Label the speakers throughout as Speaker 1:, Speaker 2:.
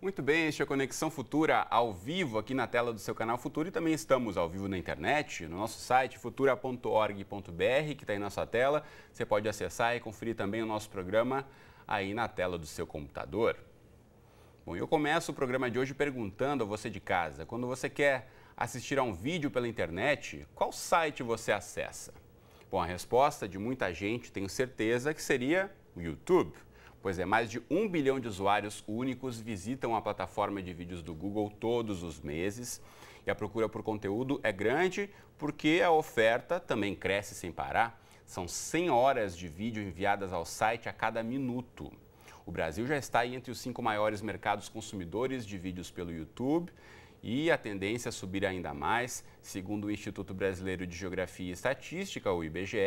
Speaker 1: Muito bem, este é Conexão Futura ao vivo aqui na tela do seu canal Futuro e também estamos ao vivo na internet, no nosso site futura.org.br, que está aí na sua tela. Você pode acessar e conferir também o nosso programa aí na tela do seu computador. Bom, eu começo o programa de hoje perguntando a você de casa, quando você quer assistir a um vídeo pela internet, qual site você acessa? Bom, a resposta de muita gente, tenho certeza, que seria o YouTube? Pois é, mais de um bilhão de usuários únicos visitam a plataforma de vídeos do Google todos os meses. E a procura por conteúdo é grande porque a oferta também cresce sem parar. São 100 horas de vídeo enviadas ao site a cada minuto. O Brasil já está entre os cinco maiores mercados consumidores de vídeos pelo YouTube, e a tendência a é subir ainda mais, segundo o Instituto Brasileiro de Geografia e Estatística, o IBGE.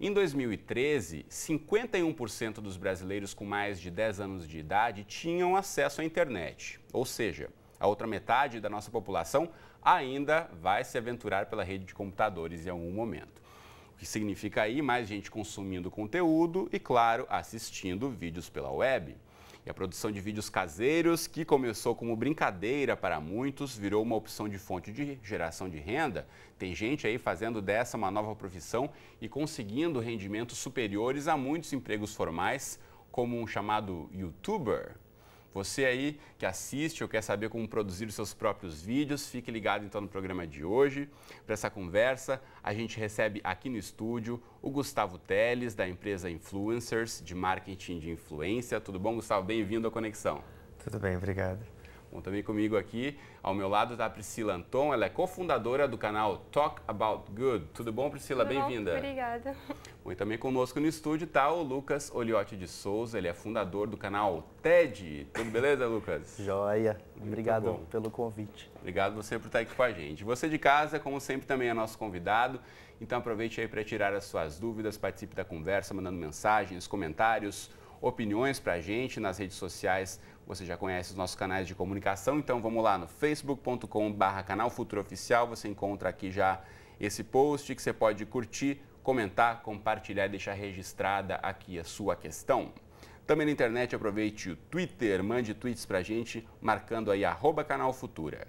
Speaker 1: Em 2013, 51% dos brasileiros com mais de 10 anos de idade tinham acesso à internet, ou seja, a outra metade da nossa população ainda vai se aventurar pela rede de computadores em algum momento. O que significa aí mais gente consumindo conteúdo e, claro, assistindo vídeos pela web. E a produção de vídeos caseiros, que começou como brincadeira para muitos, virou uma opção de fonte de geração de renda. Tem gente aí fazendo dessa uma nova profissão e conseguindo rendimentos superiores a muitos empregos formais, como um chamado youtuber. Você aí que assiste ou quer saber como produzir os seus próprios vídeos, fique ligado então no programa de hoje. Para essa conversa, a gente recebe aqui no estúdio o Gustavo Teles, da empresa Influencers, de marketing de influência. Tudo bom, Gustavo? Bem-vindo à Conexão.
Speaker 2: Tudo bem, obrigado.
Speaker 1: Bom, também comigo aqui, ao meu lado, está a Priscila Anton, ela é cofundadora do canal Talk About Good. Tudo bom, Priscila? Bem-vinda.
Speaker 3: Obrigada.
Speaker 1: Bom, e também conosco no estúdio está o Lucas Oliotti de Souza, ele é fundador do canal TED. Tudo beleza, Lucas? Joia. Muito Obrigado bom. pelo convite. Obrigado você por estar tá aqui com a gente. Você de casa, como sempre, também é nosso convidado. Então aproveite aí para tirar as suas dúvidas, participe da conversa, mandando mensagens, comentários, opiniões para a gente nas redes sociais você já conhece os nossos canais de comunicação, então vamos lá no facebook.com/barra canal Futuro Oficial. Você encontra aqui já esse post que você pode curtir, comentar, compartilhar e deixar registrada aqui a sua questão. Também na internet aproveite o Twitter, mande tweets para a gente marcando aí arroba canal Futura.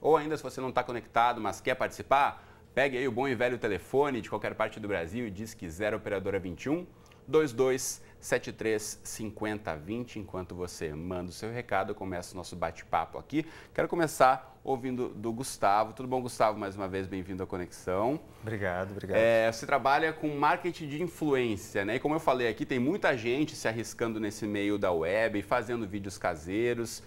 Speaker 1: Ou ainda se você não está conectado, mas quer participar, pegue aí o bom e velho telefone de qualquer parte do Brasil e diz que 0 operadora 21 22 735020. Enquanto você manda o seu recado, começa o nosso bate-papo aqui. Quero começar ouvindo do Gustavo. Tudo bom, Gustavo? Mais uma vez, bem-vindo à Conexão. Obrigado, obrigado. É, você trabalha com marketing de influência, né? E como eu falei aqui, tem muita gente se arriscando nesse meio da web, fazendo vídeos caseiros.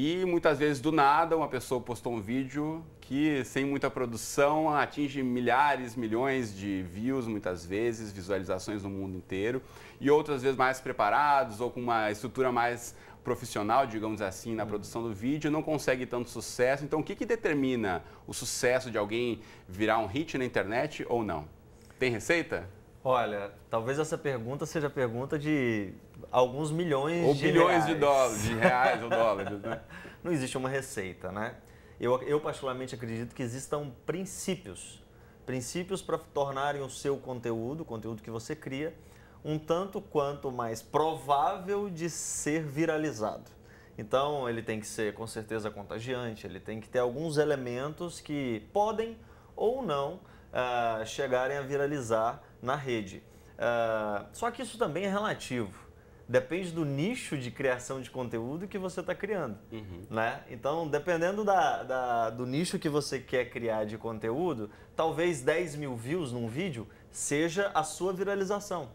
Speaker 1: E muitas vezes do nada uma pessoa postou um vídeo que sem muita produção atinge milhares, milhões de views, muitas vezes visualizações no mundo inteiro, e outras vezes mais preparados ou com uma estrutura mais profissional, digamos assim, na hum. produção do vídeo, não consegue tanto sucesso. Então, o que, que determina o sucesso de alguém virar um hit na internet ou não? Tem receita?
Speaker 2: Olha, talvez essa pergunta seja pergunta de alguns milhões ou de bilhões reais. de dólares, de reais ou dólares, né? Não existe uma receita, né? Eu, eu particularmente acredito que existam princípios, princípios para tornarem o seu conteúdo, o conteúdo que você cria, um tanto quanto mais provável de ser viralizado. Então, ele tem que ser com certeza contagiante, ele tem que ter alguns elementos que podem ou não uh, chegarem a viralizar na rede. Uh, só que isso também é relativo depende do nicho de criação de conteúdo que você está criando. Uhum. Né? Então, dependendo da, da, do nicho que você quer criar de conteúdo, talvez 10 mil views num vídeo seja a sua viralização.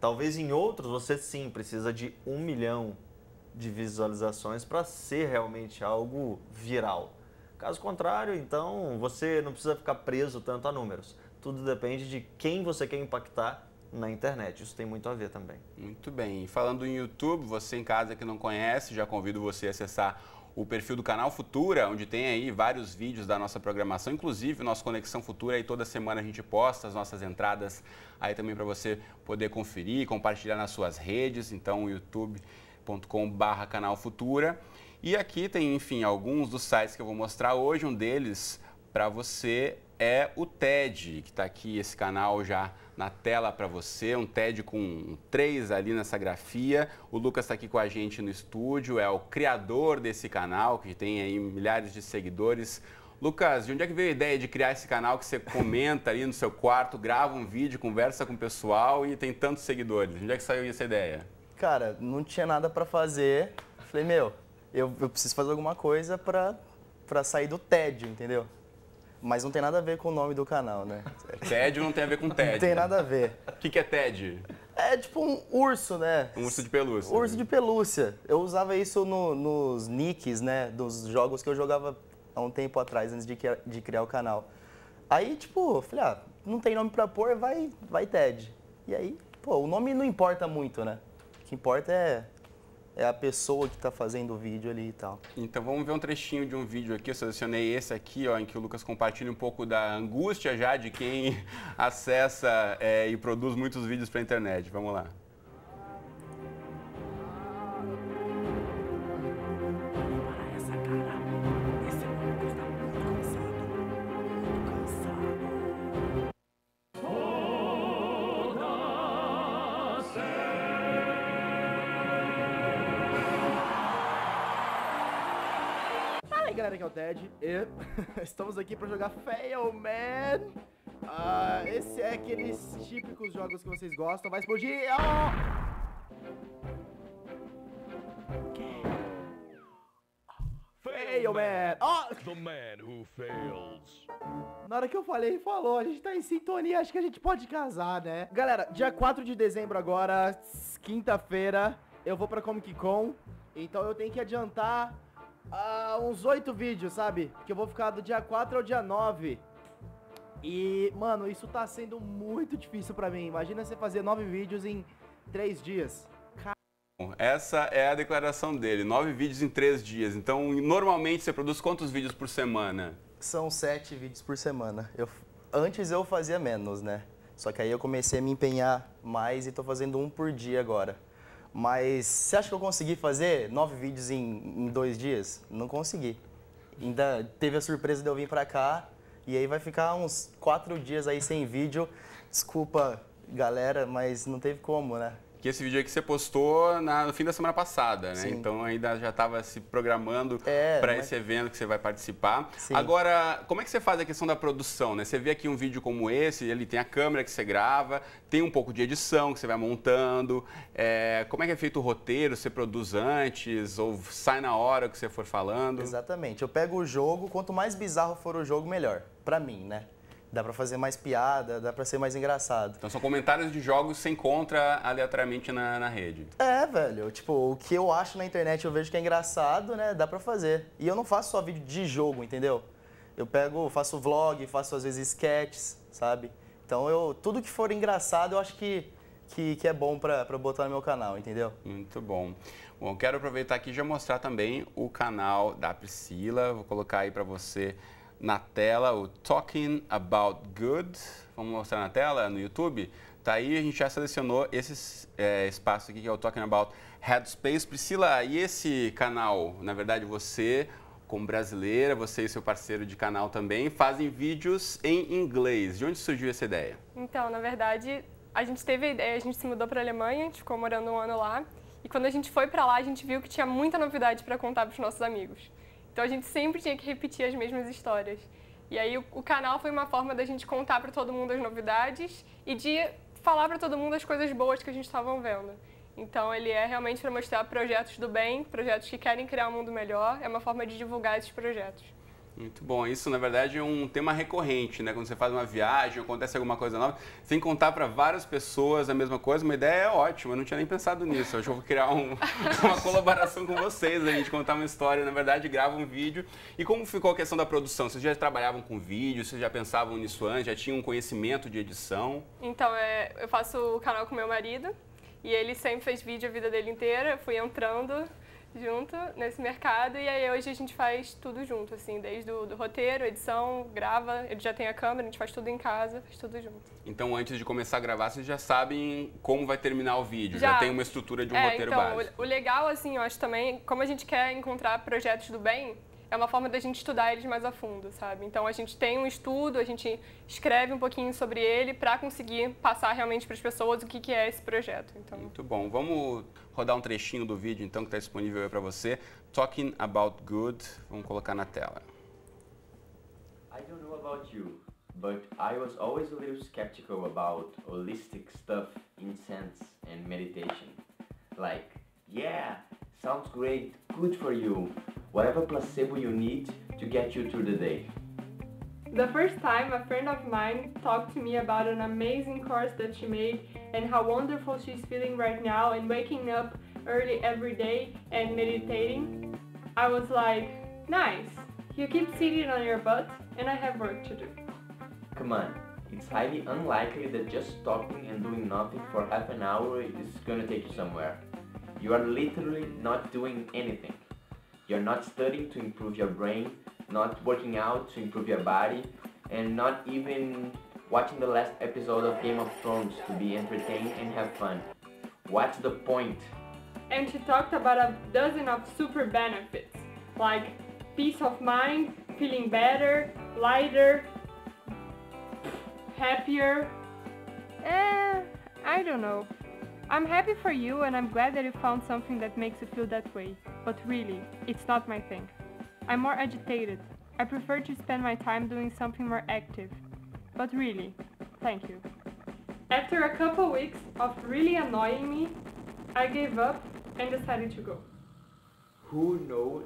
Speaker 2: Talvez em outros você sim precisa de um milhão de visualizações para ser realmente algo viral. Caso contrário, então você não precisa ficar preso tanto a números. Tudo depende de quem você quer impactar na internet. Isso tem muito a ver também.
Speaker 1: Muito bem. falando em YouTube, você em casa que não conhece, já convido você a acessar o perfil do canal Futura, onde tem aí vários vídeos da nossa programação, inclusive o nosso Conexão Futura, aí toda semana a gente posta as nossas entradas aí também para você poder conferir, compartilhar nas suas redes, então youtube.com/barra canal Futura. E aqui tem, enfim, alguns dos sites que eu vou mostrar hoje, um deles para você é o TED, que está aqui, esse canal já na tela para você, um TED com três ali nessa grafia. O Lucas está aqui com a gente no estúdio, é o criador desse canal, que tem aí milhares de seguidores. Lucas, de onde é que veio a ideia de criar esse canal que você comenta ali no seu quarto, grava um vídeo, conversa com o pessoal e tem tantos seguidores? De onde é que saiu essa ideia?
Speaker 4: Cara, não tinha nada para fazer. Falei, meu, eu, eu preciso fazer alguma coisa para sair do tédio, entendeu? Mas não tem nada a ver com o nome do canal, né?
Speaker 1: tédio não tem a ver com Ted. Não tem né? nada a ver. O que, que é TED?
Speaker 4: É tipo um urso, né? Um urso de pelúcia. Urso de pelúcia. Eu usava isso no, nos nicks, né? Dos jogos que eu jogava há um tempo atrás, antes de, de criar o canal. Aí, tipo, eu falei, ah, não tem nome pra pôr, vai, vai TED. E aí, pô, o nome não importa muito, né? O que importa é
Speaker 1: é a pessoa que está fazendo o vídeo ali e tal. Então vamos ver um trechinho de um vídeo aqui, eu selecionei esse aqui, ó, em que o Lucas compartilha um pouco da angústia já de quem acessa é, e produz muitos vídeos para a internet. Vamos lá.
Speaker 4: Dead e estamos aqui para jogar Fail Man. Ah, esse é aqueles típicos jogos que vocês gostam. Vai explodir! Oh!
Speaker 3: Fail Man! Oh! The man who fails.
Speaker 4: Na hora que eu falei, falou. A gente tá em sintonia, acho que a gente pode casar, né? Galera, dia 4 de dezembro agora, quinta-feira, eu vou pra Comic Con. Então eu tenho que adiantar uh, uns oito vídeos, sabe? Que eu vou ficar do dia 4 ao dia 9. E, mano, isso tá sendo muito difícil para mim. Imagina você fazer nove vídeos em três dias.
Speaker 1: Essa é a declaração dele, nove vídeos em três dias. Então, normalmente você produz quantos vídeos por semana?
Speaker 4: São sete vídeos por semana. Eu, antes eu fazia menos, né? Só que aí eu comecei a me empenhar mais e tô fazendo um por dia agora. Mas você acha que eu consegui fazer nove vídeos em, em dois dias? Não consegui. Ainda teve a surpresa de eu vir pra cá e aí vai ficar uns quatro dias aí sem vídeo. Desculpa, galera, mas não teve como, né?
Speaker 1: Que esse vídeo aí que você postou na, no fim da semana passada, né? Sim. Então ainda já estava se programando é, para mas... esse evento que você vai participar. Sim. Agora, como é que você faz a questão da produção, né? Você vê aqui um vídeo como esse, ele tem a câmera que você grava, tem um pouco de edição que você vai montando. É, como é que é feito o roteiro? Você produz antes ou sai na hora que você for falando?
Speaker 4: Exatamente. Eu pego o jogo, quanto mais bizarro for o jogo, melhor. Para mim, né? Dá para fazer mais piada, dá para
Speaker 1: ser mais engraçado. Então são comentários de jogos sem contra aleatoriamente na, na rede.
Speaker 4: É, velho. Tipo, o que eu acho na internet, eu vejo que é engraçado, né? Dá para fazer. E eu não faço só vídeo de jogo, entendeu? Eu pego, faço vlog, faço às vezes sketches, sabe? Então eu, tudo que for engraçado, eu acho que que, que, é bom para botar no meu canal, entendeu?
Speaker 1: Muito bom. Bom, quero aproveitar aqui e já mostrar também o canal da Priscila. Vou colocar aí para você na tela o Talking About Good. Vamos mostrar na tela, no YouTube. Tá aí, a gente já selecionou esse é, espaço aqui que é o Talking About Headspace. Priscila, e esse canal? Na verdade, você, como brasileira, você e seu parceiro de canal também, fazem vídeos em inglês. De onde surgiu essa ideia?
Speaker 3: Então, na verdade, a gente teve a ideia, a gente se mudou para a Alemanha, a gente ficou morando um ano lá. E quando a gente foi para lá, a gente viu que tinha muita novidade para contar para os nossos amigos. Então a gente sempre tinha que repetir as mesmas histórias. E aí o, o canal foi uma forma da gente contar para todo mundo as novidades e de falar para todo mundo as coisas boas que a gente estava vendo. Então ele é realmente para mostrar projetos do bem, projetos que querem criar um mundo melhor, é uma forma de divulgar esses projetos.
Speaker 1: Muito bom. Isso, na verdade, é um tema recorrente, né? Quando você faz uma viagem, acontece alguma coisa nova, sem contar para várias pessoas a mesma coisa, uma ideia é ótima. Eu não tinha nem pensado nisso. Eu acho que eu vou criar um, uma colaboração com vocês, a gente contar uma história, na verdade, grava um vídeo. E como ficou a questão da produção? Vocês já trabalhavam com vídeo? Vocês já pensavam nisso antes? Já tinham um conhecimento de edição?
Speaker 3: Então, é, eu faço o canal com meu marido. E ele sempre fez vídeo a vida dele inteira. Eu fui entrando junto nesse mercado e aí hoje a gente faz tudo junto, assim, desde o do roteiro, edição, grava, ele já tem a câmera, a gente faz tudo em casa, faz tudo junto.
Speaker 1: Então antes de começar a gravar, vocês já sabem como vai terminar o vídeo, já, já tem uma estrutura de um é, roteiro então, básico. O,
Speaker 3: o legal, assim, eu acho também, como a gente quer encontrar projetos do bem, é uma forma da gente estudar eles mais a fundo, sabe? Então a gente tem um estudo, a gente escreve um pouquinho sobre ele para conseguir passar realmente para as pessoas o que, que é esse projeto. Então... Muito
Speaker 1: bom. Vamos rodar um trechinho do vídeo então que está disponível aí para você. Talking about good. Vamos colocar na tela.
Speaker 2: I don't know about you, but I was always a little skeptical about holistic stuff, incense and meditation. Like,
Speaker 1: yeah, sounds great, good for you. whatever placebo you need to get you through the day.
Speaker 3: The first time a friend of mine talked to me about an amazing course that she made and how wonderful she's feeling right now and waking up early every day and meditating, I was like, nice, you keep sitting on your butt and I have work to do.
Speaker 2: Come on, it's highly unlikely that just talking and doing nothing for half an hour is gonna take you somewhere. You are literally not doing anything. You're not studying to improve your brain, not working out to improve your body, and not even watching the last episode of Game of Thrones to be entertained and have fun. What's the point?
Speaker 3: And she talked about a dozen of super benefits, like peace of mind, feeling better, lighter, happier. Eh, I don't know. I'm happy for you and I'm glad that you found something that makes you feel that way, but really, it's not my thing. I'm more agitated. I prefer to spend my time doing something more active. But really, thank you. After a couple weeks of really annoying me, I gave up and decided to go.
Speaker 1: Muito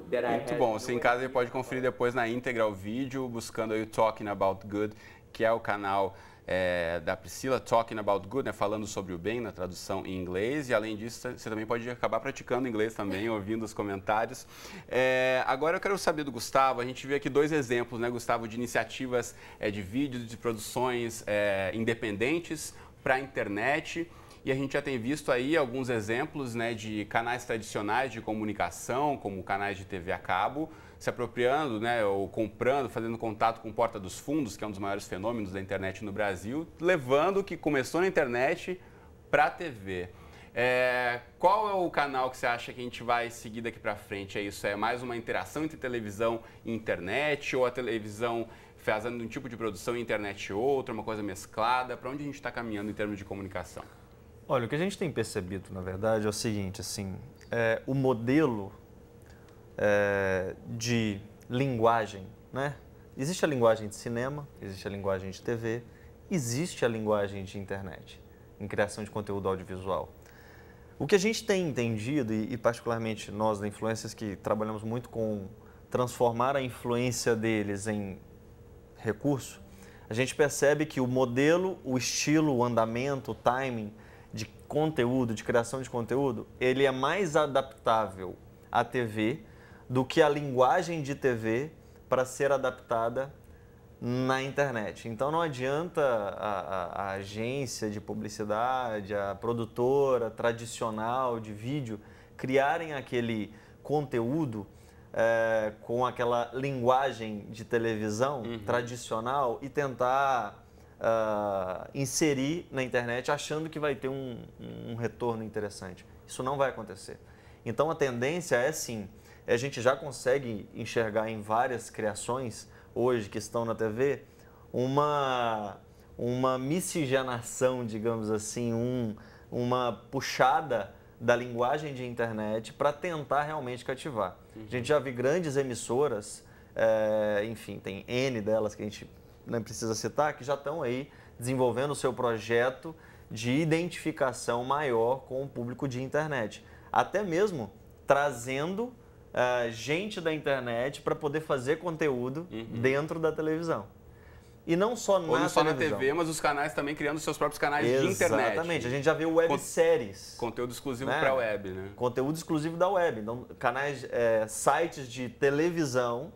Speaker 1: bom. Se em casa você pode conferir depois na íntegra o vídeo buscando aí o Talking About Good, que é o canal é, da Priscila, Talking About Good, né, falando sobre o bem, na tradução em inglês. E além disso, você também pode acabar praticando inglês também, é. ouvindo os comentários. É, agora eu quero saber do Gustavo, a gente vê aqui dois exemplos, né, Gustavo, de iniciativas é, de vídeos, de produções é, independentes para a internet. E a gente já tem visto aí alguns exemplos né, de canais tradicionais de comunicação, como canais de TV a cabo, se apropriando, né, ou comprando, fazendo contato com Porta dos Fundos, que é um dos maiores fenômenos da internet no Brasil, levando o que começou na internet para a TV. É, qual é o canal que você acha que a gente vai seguir daqui para frente? É isso? É mais uma interação entre televisão e internet ou a televisão fazendo um tipo de produção e internet outra, uma coisa mesclada? Para onde a gente está caminhando em termos de comunicação?
Speaker 2: Olha, o que a gente tem percebido, na verdade, é o seguinte, assim, é, o modelo é, de linguagem, né? Existe a linguagem de cinema, existe a linguagem de TV, existe a linguagem de internet, em criação de conteúdo audiovisual. O que a gente tem entendido, e, e particularmente nós da Influências, que trabalhamos muito com transformar a influência deles em recurso, a gente percebe que o modelo, o estilo, o andamento, o timing de conteúdo, de criação de conteúdo, ele é mais adaptável à TV do que a linguagem de TV para ser adaptada na internet. Então não adianta a, a, a, agência de publicidade, a produtora tradicional de vídeo criarem aquele conteúdo é, com aquela linguagem de televisão uhum. tradicional e tentar uh, inserir na internet achando que vai ter um, um retorno interessante. Isso não vai acontecer. Então a tendência é sim a gente já consegue enxergar em várias criações hoje que estão na TV uma, uma miscigenação, digamos assim, um, uma puxada da linguagem de internet para tentar realmente cativar. Uhum. A gente já viu grandes emissoras, é, enfim, tem N delas que a gente não precisa citar, que já estão aí desenvolvendo o seu projeto de identificação maior com o público de internet. Até mesmo trazendo uh, gente da internet para poder fazer conteúdo uhum. dentro da televisão. E não só na Ou não só televisão. na TV,
Speaker 1: mas os canais também criando seus próprios canais Exatamente. de internet. Exatamente. A gente já vê webséries. Conteúdo exclusivo né? para a web, né?
Speaker 2: Conteúdo exclusivo da web. Então, canais, é, sites de televisão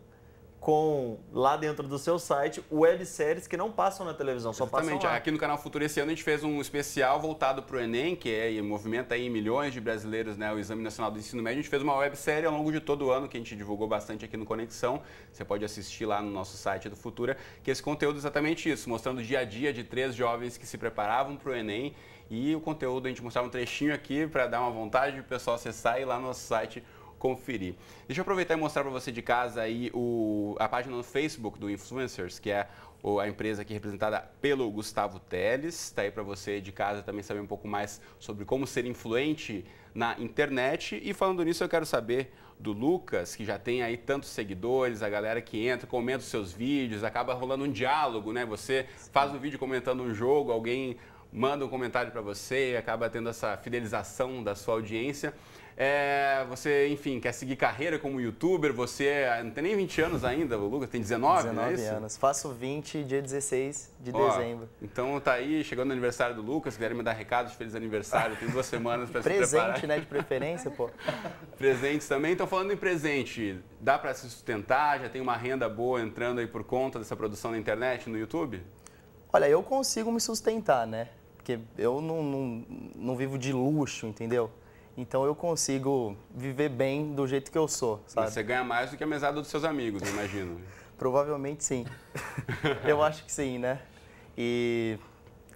Speaker 2: com, lá dentro do seu site, webséries que não passam na televisão, só Exatamente. passam lá. Aqui
Speaker 1: no Canal Futuro esse ano a gente fez um especial voltado para o Enem, que é, movimenta aí milhões de brasileiros, né, o Exame Nacional do Ensino Médio. A gente fez uma websérie ao longo de todo o ano, que a gente divulgou bastante aqui no Conexão. Você pode assistir lá no nosso site do Futura, que esse conteúdo é exatamente isso, mostrando o dia a dia de três jovens que se preparavam para o Enem. E o conteúdo, a gente mostrava um trechinho aqui para dar uma vontade do pessoal acessar e lá no nosso site conferir. Deixa eu aproveitar e mostrar para você de casa aí o, a página no Facebook do Influencers, que é a empresa aqui representada pelo Gustavo Teles. Está aí para você de casa também saber um pouco mais sobre como ser influente na internet. E falando nisso, eu quero saber do Lucas, que já tem aí tantos seguidores, a galera que entra, comenta os seus vídeos, acaba rolando um diálogo, né? Você faz um vídeo comentando um jogo, alguém manda um comentário para você, acaba tendo essa fidelização da sua audiência é, você, enfim, quer seguir carreira como youtuber, você é, não tem nem 20 anos ainda, o Lucas tem 19, 19 não é anos. Faço 20 dia 16 de Ó, dezembro. Então tá aí, chegando no aniversário do Lucas, quiserem me dar de feliz aniversário, tem duas semanas para se preparar. Presente, né, de
Speaker 4: preferência, pô.
Speaker 1: Presentes também, então falando em presente, dá para se sustentar, já tem uma renda boa entrando aí por conta dessa produção na internet, no YouTube?
Speaker 4: Olha, eu consigo me sustentar, né? Porque eu não, não, não vivo de luxo, entendeu? Então eu consigo viver bem do jeito que eu sou, sabe? Você
Speaker 1: ganha mais do que a mesada dos seus amigos, eu imagino.
Speaker 4: Provavelmente sim. eu acho que sim, né? E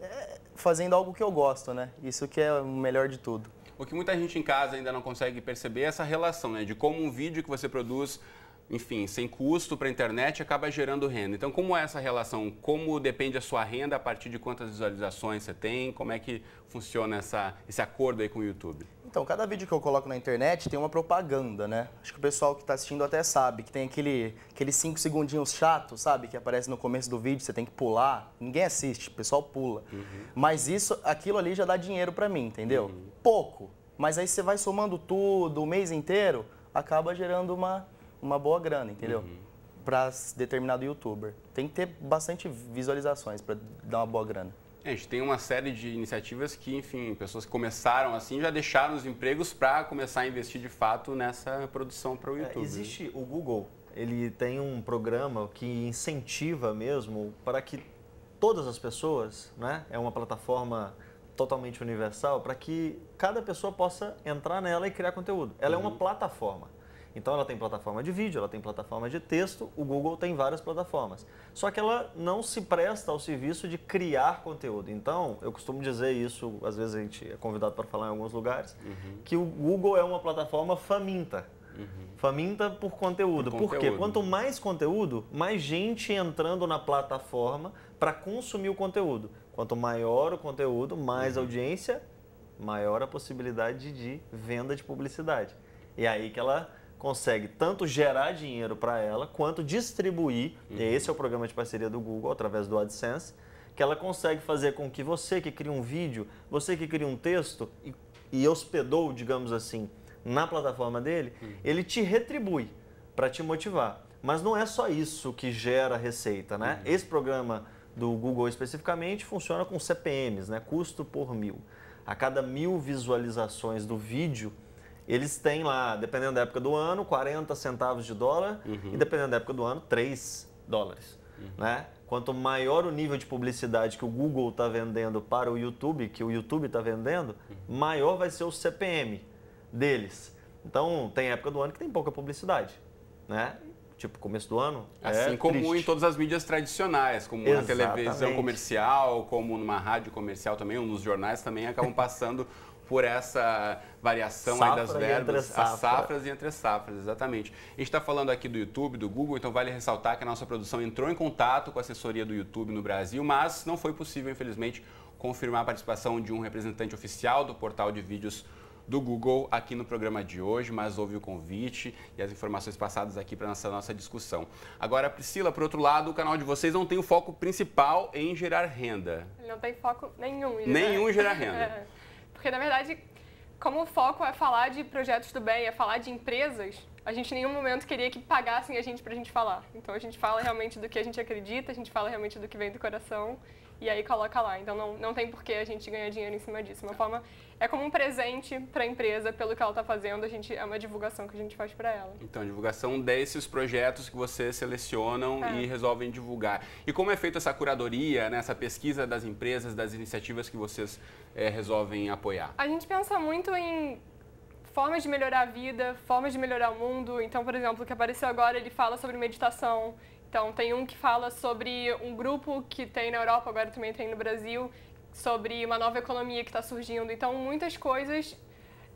Speaker 4: é, fazendo algo que eu gosto, né? Isso que é o melhor de tudo.
Speaker 1: O que muita gente em casa ainda não consegue perceber é essa relação, né? De como um vídeo que você produz enfim, sem custo para a internet, acaba gerando renda. Então, como é essa relação? Como depende a sua renda a partir de quantas visualizações você tem? Como é que funciona essa, esse acordo aí com o YouTube?
Speaker 4: Então, cada vídeo que eu coloco na internet tem uma propaganda, né? Acho que o pessoal que está assistindo até sabe que tem aquele, aqueles cinco segundinhos chato, sabe? Que aparece no começo do vídeo, você tem que pular. Ninguém assiste, o pessoal pula. Uhum. Mas isso, aquilo ali já dá dinheiro para mim, entendeu? Uhum. Pouco. Mas aí você vai somando tudo, o mês inteiro, acaba gerando uma, uma boa grana, entendeu? Uhum para determinado youtuber. Tem que ter bastante visualizações para dar uma boa grana.
Speaker 1: É, a gente tem uma série de iniciativas que, enfim, pessoas que começaram assim já deixaram os empregos para começar a investir de fato nessa produção para o é, YouTube. É, existe
Speaker 2: o Google, ele tem um programa que incentiva mesmo para que todas as pessoas, né? É uma plataforma totalmente universal para que cada pessoa possa entrar nela e criar conteúdo. Ela uhum. é uma uhum. plataforma. Então ela tem plataforma de vídeo, ela tem plataforma de texto, o Google tem várias plataformas. Só que ela não se presta ao serviço de criar conteúdo. Então, eu costumo dizer isso, às vezes a gente é convidado para falar em alguns lugares, uhum. que o Google é uma plataforma faminta. Uhum. Faminta por conteúdo. por, por conteúdo. quê? Quanto mais conteúdo, mais gente entrando na plataforma para consumir o conteúdo. Quanto maior o conteúdo, mais uhum. audiência, maior a possibilidade de venda de publicidade. E é aí que ela consegue tanto gerar dinheiro para ela quanto distribuir. Uhum. Esse é o programa de parceria do Google através do AdSense, que ela consegue fazer com que você que cria um vídeo, você que cria um texto e, e hospedou, digamos assim, na plataforma dele, uhum. ele te retribui para te motivar. Mas não é só isso que gera receita, né? Uhum. Esse programa do Google especificamente funciona com CPMs, né? Custo por mil. A cada mil visualizações do vídeo eles têm lá, dependendo da época do ano, 40 centavos de dólar uhum. e dependendo da época do ano, 3 dólares. Uhum. Né? Quanto maior o nível de publicidade que o Google está vendendo para o YouTube, que o YouTube está vendendo, uhum. maior vai ser o CPM deles. Então, tem época do ano que tem pouca publicidade. Né? Tipo, começo do ano. É assim é como triste.
Speaker 1: em todas as mídias tradicionais, como Exatamente. na televisão comercial, como numa rádio comercial também, ou nos jornais também acabam passando por essa variação das verbas, safra. as safras e entre safras, exatamente. A gente está falando aqui do YouTube, do Google, então vale ressaltar que a nossa produção entrou em contato com a assessoria do YouTube no Brasil, mas não foi possível, infelizmente, confirmar a participação de um representante oficial do portal de vídeos do Google aqui no programa de hoje, mas houve o convite e as informações passadas aqui para nossa nossa discussão. Agora, Priscila, por outro lado, o canal de vocês não tem o foco principal em gerar renda.
Speaker 3: Não tem foco nenhum. Nenhum em gerar renda. Porque, na verdade, como o foco é falar de projetos do bem, é falar de empresas, a gente em nenhum momento queria que pagassem a gente para a gente falar. Então, a gente fala realmente do que a gente acredita, a gente fala realmente do que vem do coração e aí coloca lá. Então não, não tem por que a gente ganhar dinheiro em cima disso. Uma forma é como um presente para a empresa pelo que ela está fazendo, a gente é uma divulgação que a gente faz para ela.
Speaker 1: Então, divulgação desses projetos que vocês selecionam é. e resolvem divulgar. E como é feita essa curadoria, né, essa pesquisa das empresas, das iniciativas que vocês é, resolvem apoiar?
Speaker 3: A gente pensa muito em formas de melhorar a vida, formas de melhorar o mundo. Então, por exemplo, o que apareceu agora, ele fala sobre meditação, então, tem um que fala sobre um grupo que tem na Europa, agora também tem no Brasil, sobre uma nova economia que está surgindo. Então, muitas coisas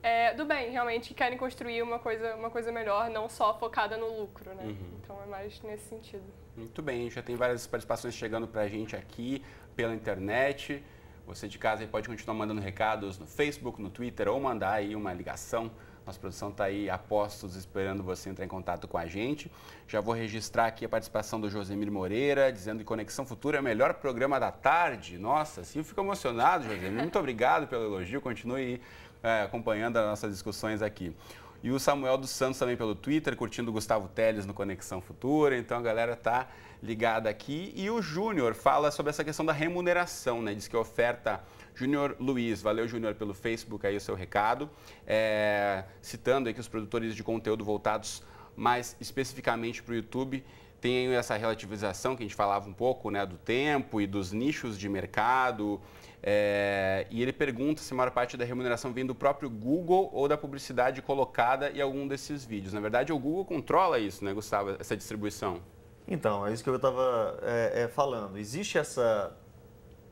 Speaker 3: é, do bem, realmente, que querem construir uma coisa, uma coisa melhor, não só focada no lucro, né? Uhum. Então, é mais nesse sentido.
Speaker 1: Muito bem, já tem várias participações chegando para a gente aqui pela internet. Você de casa pode continuar mandando recados no Facebook, no Twitter ou mandar aí uma ligação nossa produção está aí a postos esperando você entrar em contato com a gente. Já vou registrar aqui a participação do Josemir Moreira, dizendo que Conexão Futura é o melhor programa da tarde. Nossa, sim, eu fico emocionado, Josemir. Muito obrigado pelo elogio. Continue é, acompanhando as nossas discussões aqui. E o Samuel dos Santos também pelo Twitter, curtindo o Gustavo Teles no Conexão Futura. Então a galera está ligada aqui. E o Júnior fala sobre essa questão da remuneração, né? Diz que a oferta Júnior Luiz, valeu, Júnior, pelo Facebook aí o seu recado. É, citando aí que os produtores de conteúdo voltados mais especificamente para o YouTube tem essa relativização que a gente falava um pouco, né, do tempo e dos nichos de mercado. É, e ele pergunta se a maior parte da remuneração vem do próprio Google ou da publicidade colocada em algum desses vídeos. Na verdade, o Google controla isso, né, Gustavo, essa distribuição.
Speaker 2: Então, é isso que eu estava é, é, falando. Existe essa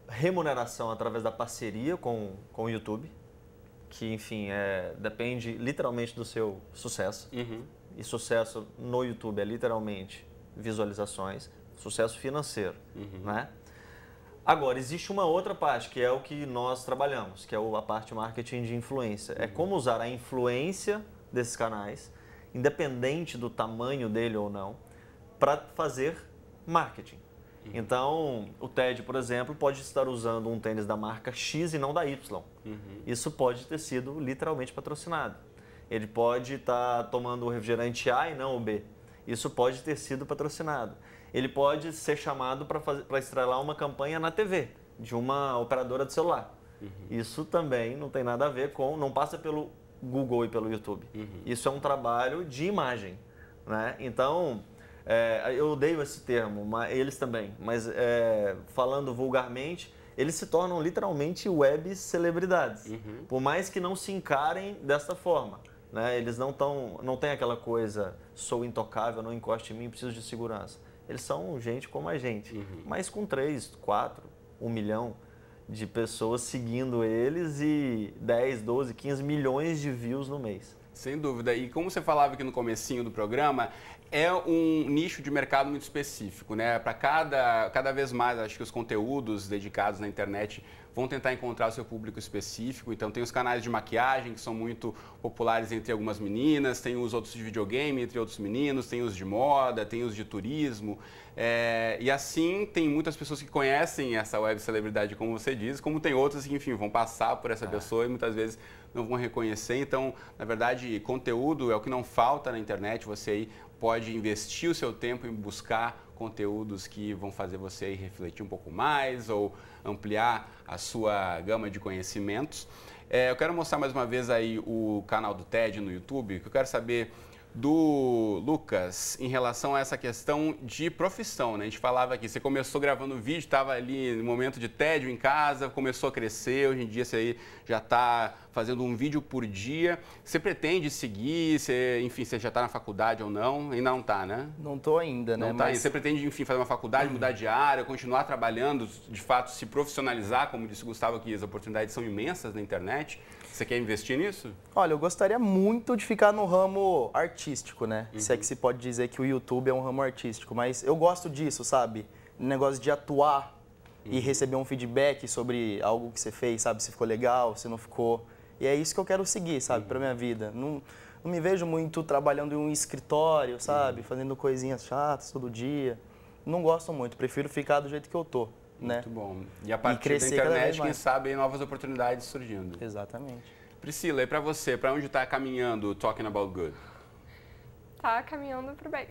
Speaker 2: remuneração através da parceria com, com o YouTube, que, enfim, é, depende literalmente do seu sucesso. Uhum. E sucesso no YouTube é literalmente visualizações, sucesso financeiro, uhum. né? Agora, existe uma outra parte, que é o que nós trabalhamos, que é a parte marketing de influência. É uhum. É como usar a influência desses canais, independente do tamanho dele ou não, para fazer marketing. Uhum. Então, o Ted, por exemplo, pode estar usando um tênis da marca X e não da Y. Uhum. Isso pode ter sido literalmente patrocinado. Ele pode estar tá tomando o refrigerante A e não o B. Isso pode ter sido patrocinado. Ele pode ser chamado para estrelar uma campanha na TV de uma operadora de celular. Uhum. Isso também não tem nada a ver com, não passa pelo Google e pelo YouTube. Uhum. Isso é um trabalho de imagem, né? Então é, eu odeio esse termo, mas eles também, mas é, falando vulgarmente, eles se tornam literalmente web celebridades, uhum. por mais que não se encarem desta forma. Né? Eles não tão, não tem aquela coisa, sou intocável, não encoste em mim, preciso de segurança. Eles são gente como a gente, uhum. mas com 3, 4, 1 milhão de pessoas
Speaker 1: seguindo eles e 10, 12, 15 milhões de views no mês. Sem dúvida. E como você falava aqui no comecinho do programa, é um nicho de mercado muito específico, né? Para cada, cada vez mais, acho que os conteúdos dedicados na internet vão tentar encontrar o seu público específico. Então, tem os canais de maquiagem, que são muito populares entre algumas meninas, tem os outros de videogame, entre outros meninos, tem os de moda, tem os de turismo. É, e assim, tem muitas pessoas que conhecem essa web celebridade, como você diz, como tem outras que, enfim, vão passar por essa ah. pessoa e muitas vezes não vão reconhecer. Então, na verdade, conteúdo é o que não falta na internet. Você aí pode investir o seu tempo em buscar conteúdos que vão fazer você refletir um pouco mais ou ampliar a sua gama de conhecimentos. É, eu quero mostrar mais uma vez aí o canal do TED no YouTube, que eu quero saber do Lucas em relação a essa questão de profissão, né? A gente falava aqui, você começou gravando vídeo, estava ali no momento de tédio em casa, começou a crescer, hoje em dia você aí já está fazendo um vídeo por dia. Você pretende seguir, você, enfim, você já está na faculdade ou não? Ainda não está, né?
Speaker 4: Não estou ainda, né? Não tá Mas... Você
Speaker 1: pretende, enfim, fazer uma faculdade, uhum. mudar de área, continuar trabalhando, de fato, se profissionalizar, como disse o Gustavo, que as oportunidades são imensas na internet. Você quer investir nisso?
Speaker 4: Olha, eu gostaria muito de ficar no ramo artístico, né? Uhum. Se é uhum. que se pode dizer que o YouTube é um ramo artístico, mas eu gosto disso, sabe? negócio de atuar uhum. e receber um feedback sobre algo que você fez, sabe? Se ficou legal, se não ficou. E é isso que eu quero seguir, sabe? Uhum. Pra minha vida. Não, não me vejo muito trabalhando em um escritório, sabe? Uhum. Fazendo coisinhas chatas todo dia. Não gosto muito, prefiro ficar do jeito que eu tô. Né? Muito bom.
Speaker 1: E a partir e da internet, quem sabe, novas oportunidades surgindo. Exatamente. Priscila, e para você, para onde está caminhando o Talking About Good?
Speaker 3: Tá caminhando para o bem.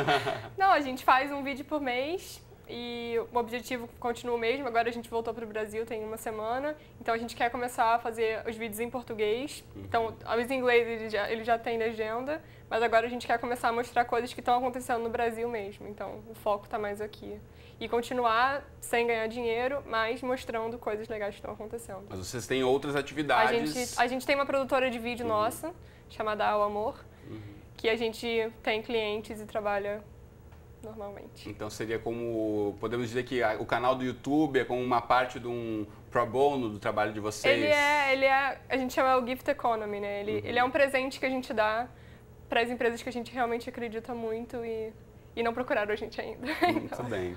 Speaker 3: Não, a gente faz um vídeo por mês e o objetivo continua o mesmo. Agora a gente voltou para o Brasil tem uma semana, então a gente quer começar a fazer os vídeos em português. Uhum. Então, os ingleses ele já, ele já tem legenda, mas agora a gente quer começar a mostrar coisas que estão acontecendo no Brasil mesmo. Então, o foco está mais aqui e continuar sem ganhar dinheiro, mas mostrando coisas legais que estão acontecendo.
Speaker 1: Mas vocês têm outras atividades? A gente,
Speaker 3: a gente tem uma produtora de vídeo uhum. nossa, chamada Ao Amor, uhum. que a gente tem clientes e trabalha normalmente.
Speaker 1: Então seria como, podemos dizer que o canal do YouTube é como uma parte de um pro bono do trabalho de vocês? Ele é,
Speaker 3: ele é a gente chama é o gift economy, né? Ele, uhum. ele é um presente que a gente dá para as empresas que a gente realmente acredita muito e, e não procuraram a gente ainda. Muito hum, então.
Speaker 1: bem.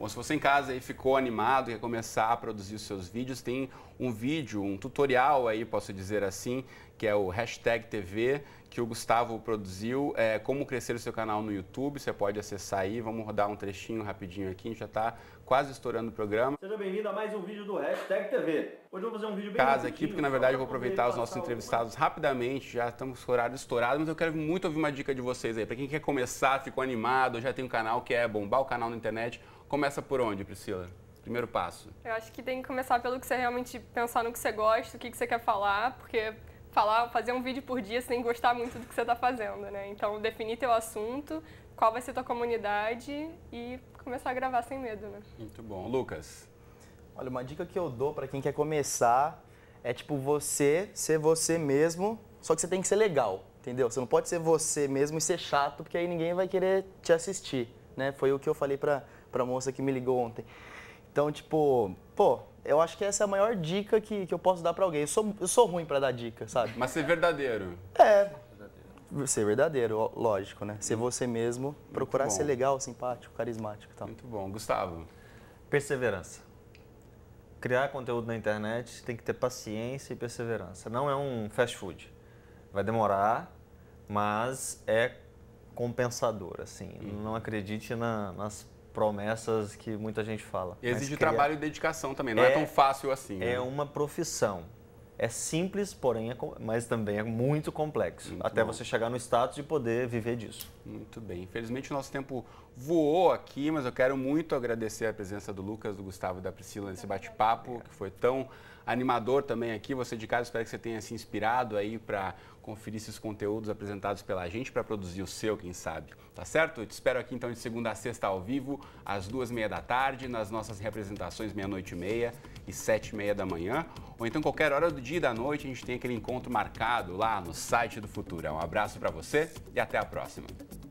Speaker 1: Ou se você em casa aí ficou animado e quer começar a produzir os seus vídeos, tem um vídeo, um tutorial aí, posso dizer assim, que é o hashtag TV, que o Gustavo produziu, é, como crescer o seu canal no YouTube, você pode acessar aí, vamos rodar um trechinho rapidinho aqui, a gente já está quase estourando o programa.
Speaker 2: Seja bem-vindo a mais um vídeo do Hashtag TV. Hoje eu vou fazer um vídeo bem Casa aqui, porque na verdade eu vou aproveitar os nossos
Speaker 1: entrevistados rapidamente, já estamos estourados estourados horário estourado, mas eu quero muito ouvir uma dica de vocês aí, para quem quer começar, ficou animado, já tem um canal que é bombar o canal na internet, começa por onde, Priscila? Primeiro passo.
Speaker 3: Eu acho que tem que começar pelo que você realmente pensar no que você gosta, o que, que você quer falar, porque falar, fazer um vídeo por dia, você tem que gostar muito do que você está fazendo, né? Então, definir teu assunto, qual vai ser tua comunidade e começar a gravar sem medo, né?
Speaker 4: Muito bom. Lucas? Olha, uma dica que eu dou para quem quer começar é, tipo, você ser você mesmo, só que você tem que ser legal, entendeu? Você não pode ser você mesmo e ser chato, porque aí ninguém vai querer te assistir, né? Foi o que eu falei para para a moça que me ligou ontem. Então, tipo, pô, eu acho que essa é a maior dica que, que eu posso dar para alguém. Eu sou, eu sou ruim para dar dica, sabe? Mas ser verdadeiro. É. Ser verdadeiro, lógico, né? Ser você mesmo, procurar ser legal, simpático, carismático
Speaker 2: e tal. Muito bom. Gustavo. Perseverança. Criar conteúdo na internet tem que ter paciência e perseverança. Não é um fast food. Vai demorar, mas é compensador, assim. Hum. Não acredite na, nas promessas que muita gente fala. E exige criar... trabalho e
Speaker 1: dedicação também, não é, é tão fácil assim. É né?
Speaker 2: uma profissão. É simples, porém, é, mas também é muito complexo. Muito até bom. você
Speaker 1: chegar no status de poder viver disso. Muito bem. Infelizmente, o nosso tempo voou aqui, mas eu quero muito agradecer a presença do Lucas, do Gustavo e da Priscila nesse bate-papo, que foi tão animador também aqui. Você de casa, espero que você tenha se inspirado aí para conferir esses conteúdos apresentados pela gente para produzir o seu, quem sabe. Tá certo? Eu te espero aqui então de segunda a sexta ao vivo, às duas e meia da tarde, nas nossas representações meia-noite e meia e sete e meia da manhã. Ou então qualquer hora do dia e da noite a gente tem aquele encontro marcado lá no site do Futura. Um abraço para você e até a próxima.